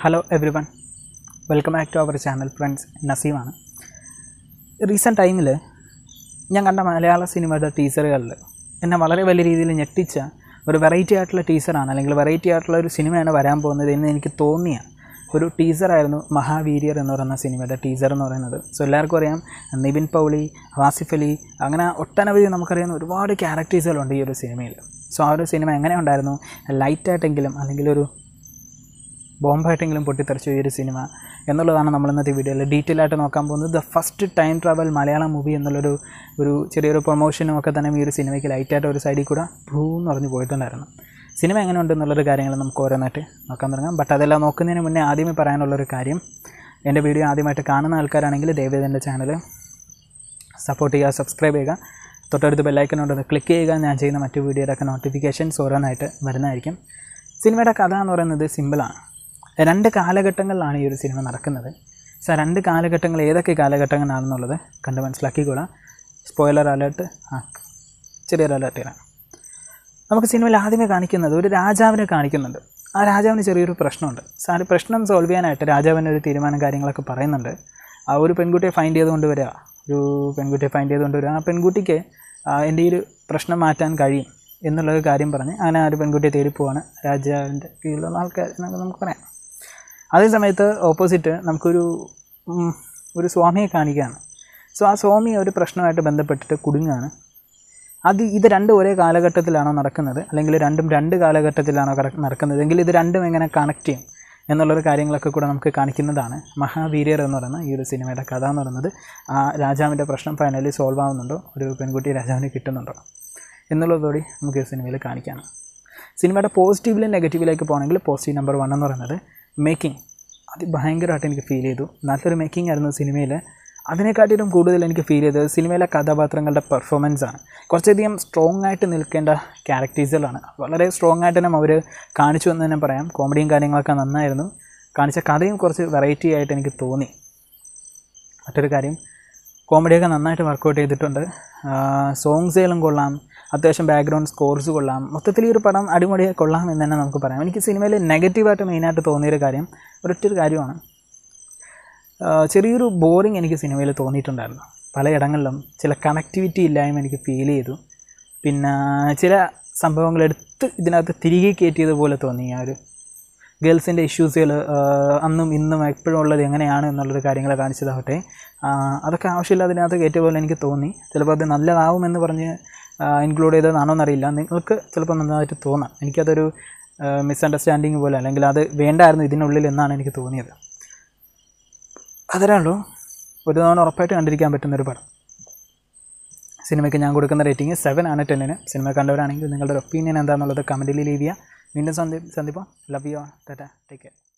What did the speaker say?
Hello everyone welcome back to our channel friends നസീമാണ് recent ടൈമിൽ ഞാൻ കണ്ട മലയാള സിനിമയുടെ ടീച്ചറുകളിൽ എന്നെ വളരെ വലിയ രീതിയിൽ ഞെട്ടിച്ച ഒരു വെറൈറ്റി ആയിട്ടുള്ള ടീച്ചറാണ് അല്ലെങ്കിൽ വെറൈറ്റി ആയിട്ടുള്ള ഒരു സിനിമയാണ് വരാൻ പോകുന്നത് എന്ന് എനിക്ക് തോന്നിയ ഒരു ടീച്ചറായിരുന്നു മഹാവീര്യർ എന്ന് പറയുന്ന സിനിമയുടെ ടീച്ചർ എന്ന് പറയുന്നത് സോ എല്ലാവർക്കും അറിയാം നിബിൻ പൗളി വാസിഫ് അലി അങ്ങനെ ഒട്ടനവധി നമുക്കറിയാവുന്ന ഒരുപാട് ക്യാരക്ടേഴ്സുകളുണ്ട് ഈ ഒരു സിനിമയിൽ സോ ആ ഒരു സിനിമ എങ്ങനെ ഉണ്ടായിരുന്നു ലൈറ്റായിട്ടെങ്കിലും അല്ലെങ്കിൽ ഒരു ബോംബായിട്ടെങ്കിലും പൊട്ടിത്തെറിച്ച ഈ ഒരു സിനിമ എന്നുള്ളതാണ് നമ്മൾ ഇന്നത്തെ വീഡിയോയിൽ ഡീറ്റെയിൽ ആയിട്ട് നോക്കാൻ പോകുന്നത് the first time travel Malayalam movie എന്നുള്ളൊരു ഒരു ചെറിയൊരു പ്രൊമോഷനും ഒക്കെ തന്നെ ഈ ഒരു സിനിമയ്ക്ക് ലൈറ്റായിട്ട് ഒരു സൈഡിൽ കൂടെ ഭൂ എന്ന് പറഞ്ഞ് പോയിട്ടുണ്ടായിരുന്നു സിനിമ എങ്ങനെ ഉണ്ടെന്നുള്ളൊരു കാര്യങ്ങൾ നമുക്ക് ഓരോന്നായിട്ട് നോക്കാൻ തുടങ്ങാം ബട്ട് അതെല്ലാം നോക്കുന്നതിന് മുന്നേ ആദ്യമേ പറയാനുള്ളൊരു കാര്യം എൻ്റെ വീഡിയോ ആദ്യമായിട്ട് കാണുന്ന ആൾക്കാരാണെങ്കിൽ ദയവേദ എൻ്റെ ചാനൽ സപ്പോർട്ട് ചെയ്യുക സബ്സ്ക്രൈബ് ചെയ്യുക തൊട്ടടുത്ത് ബെല്ലൈക്കനോട് ക്ലിക്ക് ചെയ്യുക ഞാൻ ചെയ്യുന്ന മറ്റു വീഡിയോയുടെയൊക്കെ നോട്ടിഫിക്കേഷൻസ് ഓരോന്നായിട്ട് വരുന്നതായിരിക്കും സിനിമയുടെ കഥ എന്ന് പറയുന്നത് സിമ്പിളാണ് രണ്ട് കാലഘട്ടങ്ങളിലാണ് ഈ ഒരു സിനിമ നടക്കുന്നത് സോ രണ്ട് കാലഘട്ടങ്ങൾ ഏതൊക്കെ കാലഘട്ടങ്ങളാണെന്നുള്ളത് കണ്ട് മനസ്സിലാക്കിക്കൊള്ളാം സ്പോയിലർ അലേർട്ട് ആ ചെറിയൊരു അലേർട്ട് ചെയ്യണം നമുക്ക് സിനിമയിൽ ആദ്യമേ കാണിക്കുന്നത് ഒരു രാജാവിനെ കാണിക്കുന്നുണ്ട് ആ രാജാവിന് ചെറിയൊരു പ്രശ്നമുണ്ട് സാർ പ്രശ്നം സോൾവ് ചെയ്യാനായിട്ട് രാജാവിൻ്റെ ഒരു തീരുമാനം കാര്യങ്ങളൊക്കെ പറയുന്നുണ്ട് ആ ഒരു പെൺകുട്ടിയെ ഫൈൻഡ് ചെയ്തുകൊണ്ട് വരിക ഒരു പെൺകുട്ടിയെ ഫൈൻഡ് ചെയ്തുകൊണ്ട് വരിക ആ പെൺകുട്ടിക്ക് എൻ്റെ ഈ ഒരു പ്രശ്നം മാറ്റാൻ കഴിയും എന്നുള്ളൊരു കാര്യം പറഞ്ഞ് അങ്ങനെ ആ ഒരു പെൺകുട്ടിയെ തേടി പോവാണ് രാജാവിൻ്റെ കീഴിലുള്ള ആൾക്കാർ നമുക്ക് പറയാം അതേ സമയത്ത് ഓപ്പോസിറ്റ് നമുക്കൊരു ഒരു സ്വാമിയെ കാണിക്കുകയാണ് സോ ആ സ്വാമി ഒരു പ്രശ്നമായിട്ട് ബന്ധപ്പെട്ടിട്ട് കുടുങ്ങാണ് അത് ഇത് രണ്ടും ഒരേ കാലഘട്ടത്തിലാണോ നടക്കുന്നത് അല്ലെങ്കിൽ രണ്ടും രണ്ട് കാലഘട്ടത്തിലാണോ നടക്കുന്നത് എങ്കിൽ ഇത് രണ്ടും എങ്ങനെ കണക്ട് ചെയ്യും എന്നുള്ളൊരു കാര്യങ്ങളൊക്കെ കൂടെ നമുക്ക് കാണിക്കുന്നതാണ് മഹാവീര്യർ എന്ന് പറയുന്ന ഈ ഒരു സിനിമയുടെ കഥ എന്ന് പറയുന്നത് ആ രാജാവിൻ്റെ പ്രശ്നം ഫൈനലി സോൾവ് ആവുന്നുണ്ടോ ഒരു പെൺകുട്ടി രാജാവിന് കിട്ടുന്നുണ്ടോ എന്നുള്ളതോടി നമുക്ക് ഈ സിനിമയിൽ കാണിക്കാനാണ് സിനിമയുടെ പോസിറ്റീവിലും നെഗറ്റീവിലേക്ക് പോകണമെങ്കിൽ പോസിറ്റീവ് നമ്പർ വൺ എന്ന് പറയുന്നത് മേക്കിംഗ് ഭയങ്കരമായിട്ട് എനിക്ക് ഫീൽ ചെയ്തു നല്ലൊരു മേക്കിംഗ് ആയിരുന്നു സിനിമയിൽ അതിനെക്കാട്ടിലും കൂടുതൽ എനിക്ക് ഫീൽ ചെയ്തത് സിനിമയിലെ കഥാപാത്രങ്ങളുടെ പെർഫോമൻസാണ് കുറച്ചധികം സ്ട്രോങ് ആയിട്ട് നിൽക്കേണ്ട ക്യാരക്ടേഴ്സുകളാണ് വളരെ സ്ട്രോങ് ആയിട്ട് തന്നെ അവർ കാണിച്ചു എന്ന് തന്നെ പറയാം കോമഡിയും കാര്യങ്ങളൊക്കെ നന്നായിരുന്നു കാണിച്ച കഥയും കുറച്ച് വെറൈറ്റി ആയിട്ട് എനിക്ക് തോന്നി മറ്റൊരു കാര്യം കോമഡിയൊക്കെ നന്നായിട്ട് വർക്കൗട്ട് ചെയ്തിട്ടുണ്ട് സോങ്സുകളും കൊള്ളാം അത്യാവശ്യം ബാക്ക്ഗ്രൗണ്ട് സ്കോർസ് കൊള്ളാം മൊത്തത്തിൽ ഈ ഒരു പടം അടിമുടി കൊള്ളാം എന്ന് തന്നെ നമുക്ക് പറയാം എനിക്ക് സിനിമയിൽ നെഗറ്റീവായിട്ട് മെയിനായിട്ട് തോന്നിയൊരു കാര്യം ഒരൊറ്റൊരു കാര്യമാണ് ചെറിയൊരു ബോറിങ് എനിക്ക് സിനിമയിൽ തോന്നിയിട്ടുണ്ടായിരുന്നു പലയിടങ്ങളിലും ചില കണക്ടിവിറ്റി ഇല്ലായ്മ എനിക്ക് ഫീൽ ചെയ്തു പിന്നെ ചില സംഭവങ്ങളെടുത്ത് ഇതിനകത്ത് തിരികെ കയറ്റിയത് പോലെ തോന്നി ആ ഒരു ഗേൾസിൻ്റെ ഇഷ്യൂസുകൾ അന്നും ഇന്നും എപ്പോഴും ഉള്ളത് എങ്ങനെയാണ് എന്നുള്ളൊരു കാര്യങ്ങളെ കാണിച്ചതാവട്ടെ അതൊക്കെ ആവശ്യമില്ല കയറ്റിയ പോലെ എനിക്ക് തോന്നി ചിലപ്പോൾ അത് നല്ലതാവുമെന്ന് പറഞ്ഞ് ഇൻക്ലൂഡ് ചെയ്തതാണോന്നറിയില്ല നിങ്ങൾക്ക് ചിലപ്പോൾ നന്നായിട്ട് തോന്നാം എനിക്കതൊരു മിസ്അണ്ടർസ്റ്റാൻഡിങ് പോലെ അല്ലെങ്കിൽ അത് വേണ്ടായിരുന്നു ഇതിനുള്ളിൽ എന്നാണ് എനിക്ക് തോന്നിയത് അതരേ ഒരു തവണ ഉറപ്പായിട്ട് കണ്ടിരിക്കാൻ പറ്റുന്നൊരു പടം സിനിമയ്ക്ക് ഞാൻ കൊടുക്കുന്ന റേറ്റിംഗ് സെവൻ ആണ് ടെന്നിന് സിനിമ കണ്ടവരാണെങ്കിൽ നിങ്ങളുടെ ഒപ്പീനിയൻ എന്താണെന്നുള്ളത് കമൻറ്റിൽ ലീവ് ചെയ്യുക on Sandipa, love you all. Tata, take care.